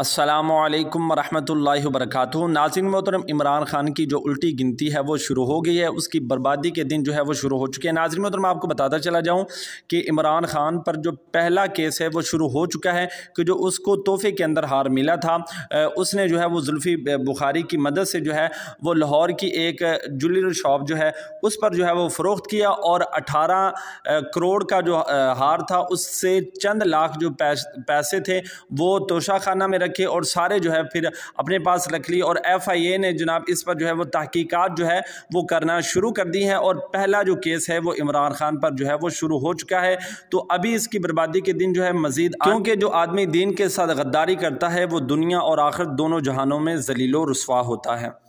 असलकम वरहमल वरक नाजिन मोहतरम इमरान ख़ान की जो उल्टी गिनती है वो शुरू हो गई है उसकी बर्बादी के दिन जो है वो शुरू हो चुके हैं नाजिन मोहतरम आपको बताता चला जाऊँ कि इमरान ख़ान पर जो पहला केस है वो शुरू हो चुका है कि जो उसको तोहफे के अंदर हार मिला था उसने जो है वो जुल्फ़ी बुखारी की मदद से जो है वो लाहौर की एक जुलर शॉप जो है उस पर जो है वो फ़रोख्त किया और अठारह करोड़ का जो हार था उससे चंद लाख जो पैसे थे वो तोशा खाना में रख रखे और सारे जो है फिर अपने पास रख ली और एफ़ आई ए ने जनाब इस पर जो है वो तहकीकत जो है वो करना शुरू कर दी है और पहला जो केस है वो इमरान खान पर जो है वो शुरू हो चुका है तो अभी इसकी बर्बादी के दिन जो है मजीद क्योंकि जो आदमी दीन के साथ गद्दारी करता है वो दुनिया और आखिर दोनों जहानों में जलीलो रसवा होता है